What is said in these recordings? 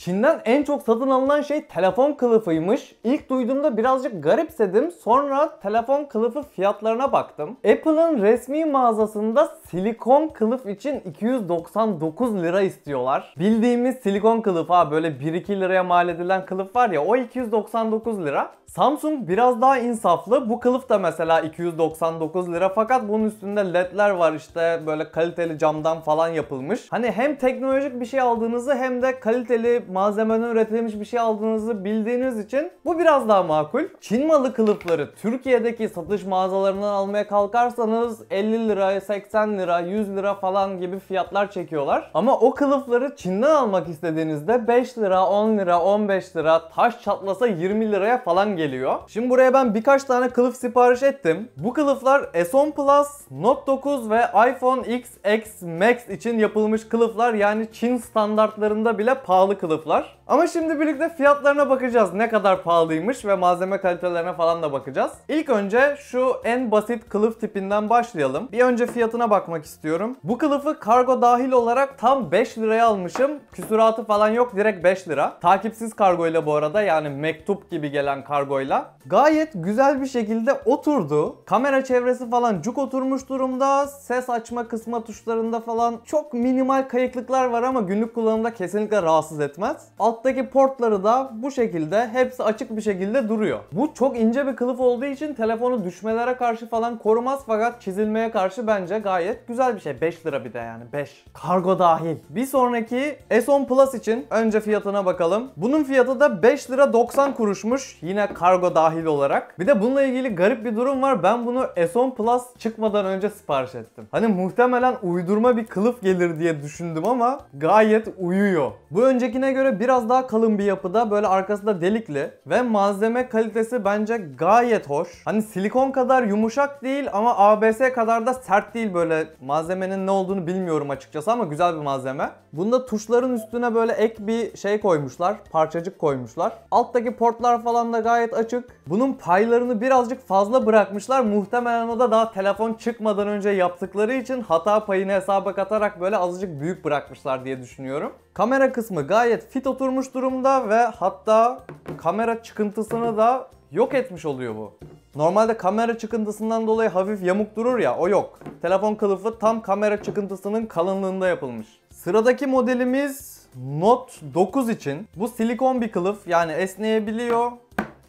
Çin'den en çok satın alınan şey telefon kılıfıymış. İlk duyduğumda birazcık garipsedim. Sonra telefon kılıfı fiyatlarına baktım. Apple'ın resmi mağazasında silikon kılıf için 299 lira istiyorlar. Bildiğimiz silikon kılıf ha böyle 1-2 liraya mal edilen kılıf var ya o 299 lira. Samsung biraz daha insaflı. Bu kılıf da mesela 299 lira fakat bunun üstünde ledler var işte böyle kaliteli camdan falan yapılmış. Hani hem teknolojik bir şey aldığınızı hem de kaliteli malzemeden üretilmiş bir şey aldığınızı bildiğiniz için bu biraz daha makul. Çin malı kılıfları Türkiye'deki satış mağazalarından almaya kalkarsanız 50 lira, 80 lira, 100 lira falan gibi fiyatlar çekiyorlar. Ama o kılıfları Çin'den almak istediğinizde 5 lira, 10 lira, 15 lira, taş çatlasa 20 liraya falan geliyor. Şimdi buraya ben birkaç tane kılıf sipariş ettim. Bu kılıflar S10 Plus, Note 9 ve iPhone XX Max için yapılmış kılıflar yani Çin standartlarında bile pahalı kılıf kılıflar. Ama şimdi birlikte fiyatlarına bakacağız. Ne kadar pahalıymış ve malzeme kalitelerine falan da bakacağız. İlk önce şu en basit kılıf tipinden başlayalım. Bir önce fiyatına bakmak istiyorum. Bu kılıfı kargo dahil olarak tam 5 liraya almışım. Küsuratı falan yok direkt 5 lira. Takipsiz kargoyla bu arada yani mektup gibi gelen kargoyla. Gayet güzel bir şekilde oturdu. Kamera çevresi falan cuk oturmuş durumda. Ses açma kısma tuşlarında falan çok minimal kayıklıklar var ama günlük kullanımda kesinlikle rahatsız etmez gelmez. Alttaki portları da bu şekilde hepsi açık bir şekilde duruyor. Bu çok ince bir kılıf olduğu için telefonu düşmelere karşı falan korumaz fakat çizilmeye karşı bence gayet güzel bir şey. 5 lira bir de yani 5. Kargo dahil. Bir sonraki S10 Plus için önce fiyatına bakalım. Bunun fiyatı da 5 lira 90 kuruşmuş. Yine kargo dahil olarak. Bir de bununla ilgili garip bir durum var. Ben bunu S10 Plus çıkmadan önce sipariş ettim. Hani muhtemelen uydurma bir kılıf gelir diye düşündüm ama gayet uyuyor. Bu öncekine göre göre biraz daha kalın bir yapıda böyle arkasında delikli ve malzeme kalitesi bence gayet hoş. Hani silikon kadar yumuşak değil ama ABS kadar da sert değil böyle malzemenin ne olduğunu bilmiyorum açıkçası ama güzel bir malzeme. Bunda tuşların üstüne böyle ek bir şey koymuşlar parçacık koymuşlar. Alttaki portlar falan da gayet açık. Bunun paylarını birazcık fazla bırakmışlar. Muhtemelen o da daha telefon çıkmadan önce yaptıkları için hata payını hesaba katarak böyle azıcık büyük bırakmışlar diye düşünüyorum. Kamera kısmı gayet fit oturmuş durumda ve hatta kamera çıkıntısını da yok etmiş oluyor bu. Normalde kamera çıkıntısından dolayı hafif yamuk durur ya o yok. Telefon kılıfı tam kamera çıkıntısının kalınlığında yapılmış. Sıradaki modelimiz Note 9 için. Bu silikon bir kılıf yani esneyebiliyor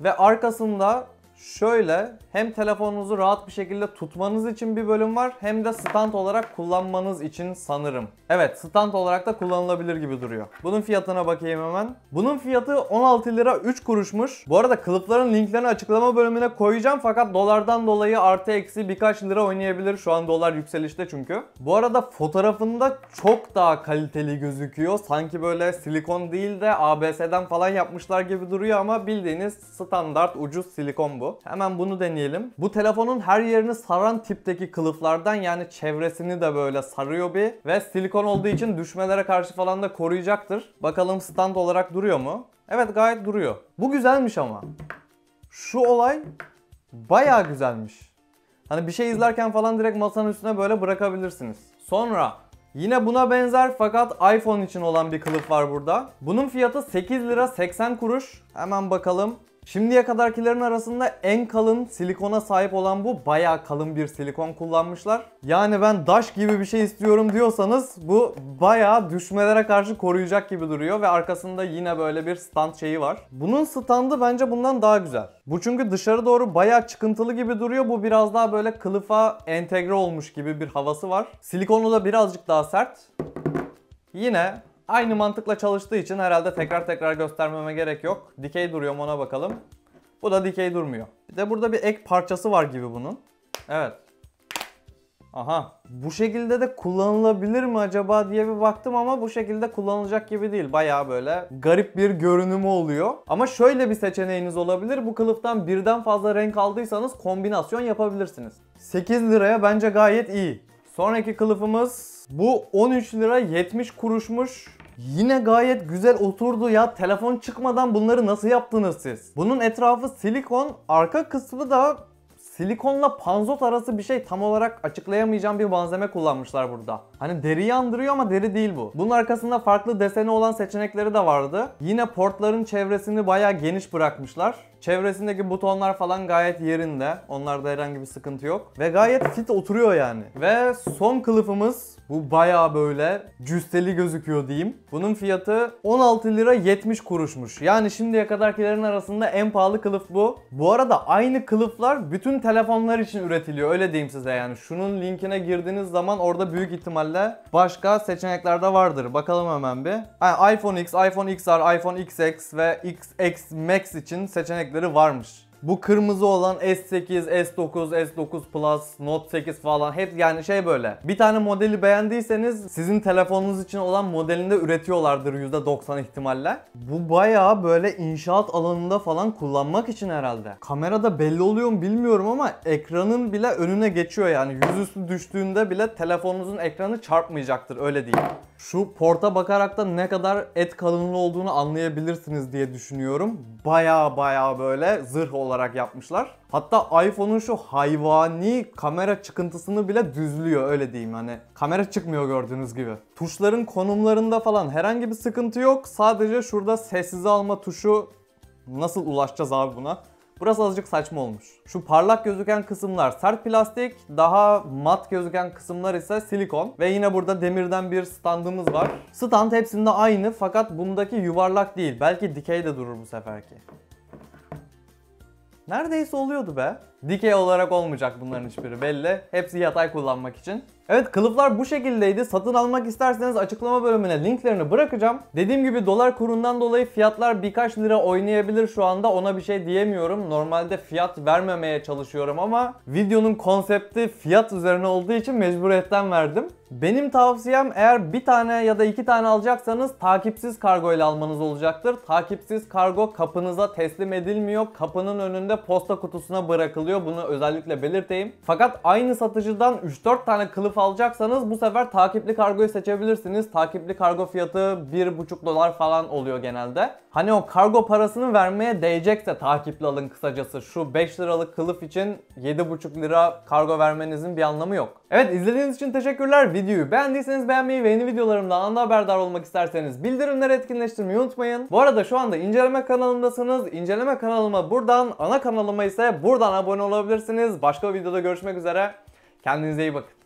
ve arkasında Şöyle hem telefonunuzu rahat bir şekilde tutmanız için bir bölüm var hem de stand olarak kullanmanız için sanırım. Evet stand olarak da kullanılabilir gibi duruyor. Bunun fiyatına bakayım hemen. Bunun fiyatı 16 lira 3 kuruşmuş. Bu arada kılıfların linklerini açıklama bölümüne koyacağım fakat dolardan dolayı artı eksi birkaç lira oynayabilir. Şu an dolar yükselişte çünkü. Bu arada fotoğrafında çok daha kaliteli gözüküyor. Sanki böyle silikon değil de ABS'den falan yapmışlar gibi duruyor ama bildiğiniz standart ucuz silikon bu. Hemen bunu deneyelim. Bu telefonun her yerini saran tipteki kılıflardan yani çevresini de böyle sarıyor bir ve silikon olduğu için düşmelere karşı falan da koruyacaktır. Bakalım stand olarak duruyor mu? Evet gayet duruyor. Bu güzelmiş ama. Şu olay baya güzelmiş. Hani bir şey izlerken falan direkt masanın üstüne böyle bırakabilirsiniz. Sonra Yine buna benzer fakat iPhone için olan bir kılıf var burada. Bunun fiyatı 8 lira 80 kuruş. Hemen bakalım. Şimdiye kadarkilerin arasında en kalın silikona sahip olan bu bayağı kalın bir silikon kullanmışlar. Yani ben daş gibi bir şey istiyorum diyorsanız bu bayağı düşmelere karşı koruyacak gibi duruyor ve arkasında yine böyle bir stand şeyi var. Bunun standı bence bundan daha güzel. Bu çünkü dışarı doğru bayağı çıkıntılı gibi duruyor. Bu biraz daha böyle kılıfa entegre olmuş gibi bir havası var. Silikonu da birazcık daha sert. Yine Aynı mantıkla çalıştığı için herhalde tekrar tekrar göstermeme gerek yok. Dikey duruyor ona bakalım. Bu da dikey durmuyor. Bir de burada bir ek parçası var gibi bunun. Evet. Aha. Bu şekilde de kullanılabilir mi acaba diye bir baktım ama bu şekilde kullanılacak gibi değil. Baya böyle garip bir görünümü oluyor. Ama şöyle bir seçeneğiniz olabilir. Bu kılıftan birden fazla renk aldıysanız kombinasyon yapabilirsiniz. 8 liraya bence gayet iyi. Sonraki kılıfımız bu 13 lira 70 kuruşmuş. Yine gayet güzel oturdu ya. Telefon çıkmadan bunları nasıl yaptınız siz? Bunun etrafı silikon, arka kısmı da silikonla panzot arası bir şey tam olarak açıklayamayacağım bir malzeme kullanmışlar burada. Hani deri andırıyor ama deri değil bu. Bunun arkasında farklı deseni olan seçenekleri de vardı. Yine portların çevresini bayağı geniş bırakmışlar. Çevresindeki butonlar falan gayet yerinde. Onlarda herhangi bir sıkıntı yok. Ve gayet fit oturuyor yani. Ve son kılıfımız bu baya böyle cüsteli gözüküyor diyeyim. Bunun fiyatı 16 lira 70 kuruşmuş. Yani şimdiye kadarkilerin arasında en pahalı kılıf bu. Bu arada aynı kılıflar bütün telefonlar için üretiliyor. Öyle diyeyim size yani. Şunun linkine girdiğiniz zaman orada büyük ihtimalle başka seçenekler de vardır. Bakalım hemen bir. Yani iPhone X, iPhone XR, iPhone XX ve XX Max için seçenekleri varmış. Bu kırmızı olan S8, S9, S9 Plus, Note 8 falan hep yani şey böyle. Bir tane modeli beğendiyseniz sizin telefonunuz için olan modelinde üretiyorlardır %90 ihtimalle. Bu bayağı böyle inşaat alanında falan kullanmak için herhalde. Kamerada belli oluyor mu bilmiyorum ama ekranın bile önüne geçiyor yani. Yüzüstü düştüğünde bile telefonunuzun ekranı çarpmayacaktır öyle değil. Şu porta bakarak da ne kadar et kalınlığı olduğunu anlayabilirsiniz diye düşünüyorum. Baya baya böyle zırh olan olarak yapmışlar. Hatta iPhone'un şu hayvani kamera çıkıntısını bile düzlüyor öyle diyeyim hani. Kamera çıkmıyor gördüğünüz gibi. Tuşların konumlarında falan herhangi bir sıkıntı yok. Sadece şurada sessize alma tuşu nasıl ulaşacağız abi buna? Burası azıcık saçma olmuş. Şu parlak gözüken kısımlar sert plastik, daha mat gözüken kısımlar ise silikon. Ve yine burada demirden bir standımız var. Stand hepsinde aynı fakat bundaki yuvarlak değil. Belki dikey de durur bu seferki. Neredeyse oluyordu be. Dikey olarak olmayacak bunların hiçbiri belli. Hepsi yatay kullanmak için. Evet kılıflar bu şekildeydi. Satın almak isterseniz açıklama bölümüne linklerini bırakacağım. Dediğim gibi dolar kurundan dolayı fiyatlar birkaç lira oynayabilir şu anda. Ona bir şey diyemiyorum. Normalde fiyat vermemeye çalışıyorum ama videonun konsepti fiyat üzerine olduğu için mecburiyetten verdim. Benim tavsiyem eğer bir tane ya da iki tane alacaksanız takipsiz kargo ile almanız olacaktır. Takipsiz kargo kapınıza teslim edilmiyor. Kapının önünde posta kutusuna bırakılıyor satılıyor. Bunu özellikle belirteyim. Fakat aynı satıcıdan 3-4 tane kılıf alacaksanız bu sefer takipli kargoyu seçebilirsiniz. Takipli kargo fiyatı 1,5 dolar falan oluyor genelde. Hani o kargo parasını vermeye değecekse takipli alın kısacası. Şu 5 liralık kılıf için 7,5 lira kargo vermenizin bir anlamı yok. Evet izlediğiniz için teşekkürler. Videoyu beğendiyseniz beğenmeyi ve yeni videolarımdan anda haberdar olmak isterseniz bildirimleri etkinleştirmeyi unutmayın. Bu arada şu anda inceleme kanalındasınız. İnceleme kanalıma buradan, ana kanalıma ise buradan abone olabilirsiniz. Başka bir videoda görüşmek üzere. Kendinize iyi bakın.